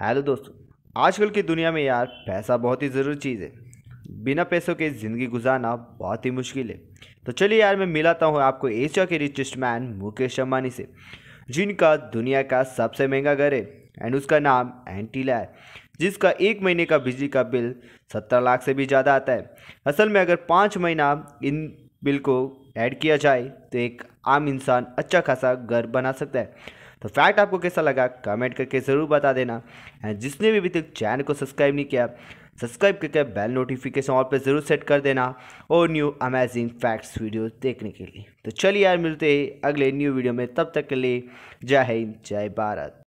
hello दोस्तों आजकल की दुनिया में यार पैसा बहुत ही ज़रूरी चीज़ है बिना पैसों के ज़िंदगी गुजारना बहुत ही मुश्किल है तो चलिए यार मैं मिलाता हूँ आपको एशिया के रिचेस्ट मैन मुकेश अम्बानी से जिनका दुनिया का सबसे महंगा घर है एंड उसका नाम एंटीला है जिसका एक महीने का बिजली का बिल सत्तर लाख से भी ज़्यादा आता है असल में अगर पाँच महीना इन बिल को ऐड किया जाए तो एक आम इंसान अच्छा खासा घर बना सकता है तो फैक्ट आपको कैसा लगा कमेंट करके ज़रूर बता देना एंड जिसने भी अभी तक चैनल को सब्सक्राइब नहीं किया सब्सक्राइब करके बेल नोटिफिकेशन ऑल पर ज़रूर सेट कर देना और न्यू अमेजिंग फैक्ट्स वीडियो देखने के लिए तो चलिए यार मिलते हैं अगले न्यू वीडियो में तब तक के लिए जय हिंद जय भारत